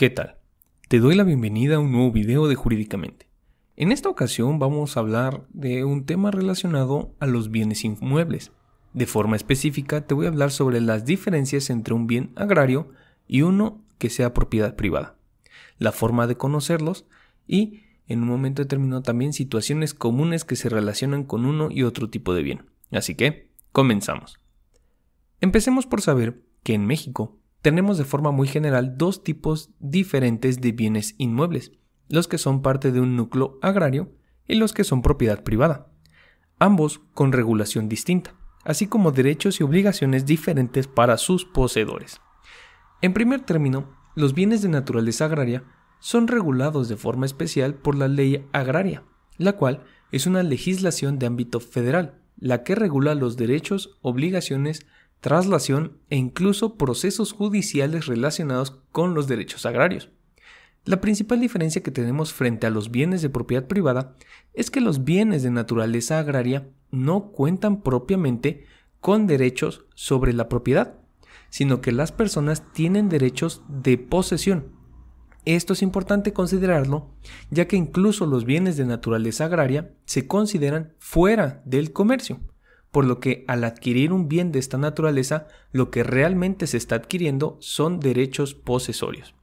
¿Qué tal? Te doy la bienvenida a un nuevo video de Jurídicamente. En esta ocasión vamos a hablar de un tema relacionado a los bienes inmuebles. De forma específica te voy a hablar sobre las diferencias entre un bien agrario y uno que sea propiedad privada, la forma de conocerlos y, en un momento determinado también, situaciones comunes que se relacionan con uno y otro tipo de bien. Así que, comenzamos. Empecemos por saber que en México tenemos de forma muy general dos tipos diferentes de bienes inmuebles, los que son parte de un núcleo agrario y los que son propiedad privada, ambos con regulación distinta, así como derechos y obligaciones diferentes para sus poseedores. En primer término, los bienes de naturaleza agraria son regulados de forma especial por la ley agraria, la cual es una legislación de ámbito federal, la que regula los derechos, obligaciones, traslación e incluso procesos judiciales relacionados con los derechos agrarios. La principal diferencia que tenemos frente a los bienes de propiedad privada es que los bienes de naturaleza agraria no cuentan propiamente con derechos sobre la propiedad, sino que las personas tienen derechos de posesión. Esto es importante considerarlo, ya que incluso los bienes de naturaleza agraria se consideran fuera del comercio por lo que al adquirir un bien de esta naturaleza, lo que realmente se está adquiriendo son derechos posesorios.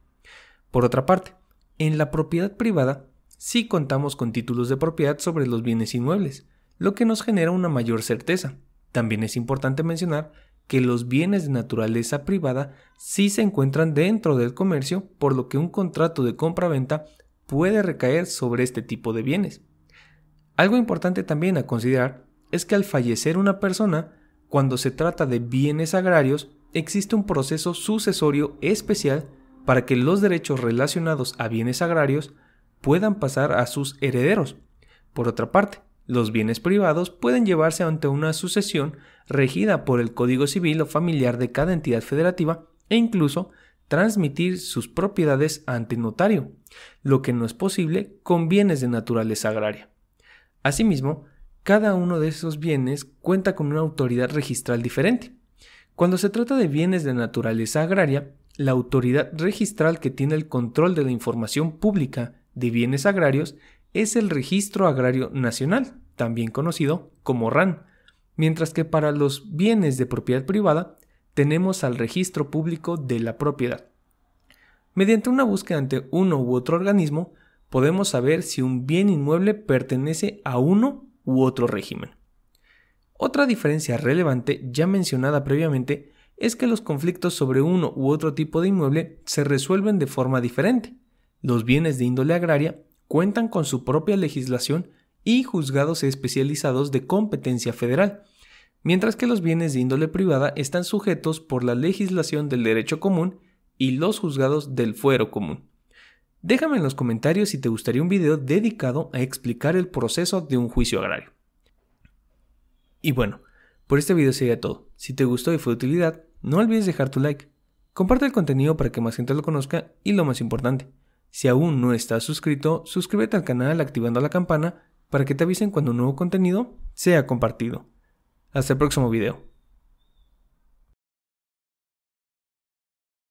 Por otra parte, en la propiedad privada sí contamos con títulos de propiedad sobre los bienes inmuebles, lo que nos genera una mayor certeza. También es importante mencionar que los bienes de naturaleza privada sí se encuentran dentro del comercio, por lo que un contrato de compra-venta puede recaer sobre este tipo de bienes. Algo importante también a considerar es que al fallecer una persona, cuando se trata de bienes agrarios, existe un proceso sucesorio especial para que los derechos relacionados a bienes agrarios puedan pasar a sus herederos. Por otra parte, los bienes privados pueden llevarse ante una sucesión regida por el Código Civil o familiar de cada entidad federativa e incluso transmitir sus propiedades ante notario, lo que no es posible con bienes de naturaleza agraria. Asimismo, cada uno de esos bienes cuenta con una autoridad registral diferente. Cuando se trata de bienes de naturaleza agraria, la autoridad registral que tiene el control de la información pública de bienes agrarios es el Registro Agrario Nacional, también conocido como RAN, mientras que para los bienes de propiedad privada tenemos al Registro Público de la Propiedad. Mediante una búsqueda ante uno u otro organismo, podemos saber si un bien inmueble pertenece a uno u otro régimen. Otra diferencia relevante, ya mencionada previamente, es que los conflictos sobre uno u otro tipo de inmueble se resuelven de forma diferente. Los bienes de índole agraria cuentan con su propia legislación y juzgados especializados de competencia federal, mientras que los bienes de índole privada están sujetos por la legislación del derecho común y los juzgados del fuero común. Déjame en los comentarios si te gustaría un video dedicado a explicar el proceso de un juicio agrario. Y bueno, por este video sería todo. Si te gustó y fue de utilidad, no olvides dejar tu like. Comparte el contenido para que más gente lo conozca y lo más importante, si aún no estás suscrito, suscríbete al canal activando la campana para que te avisen cuando un nuevo contenido sea compartido. Hasta el próximo video.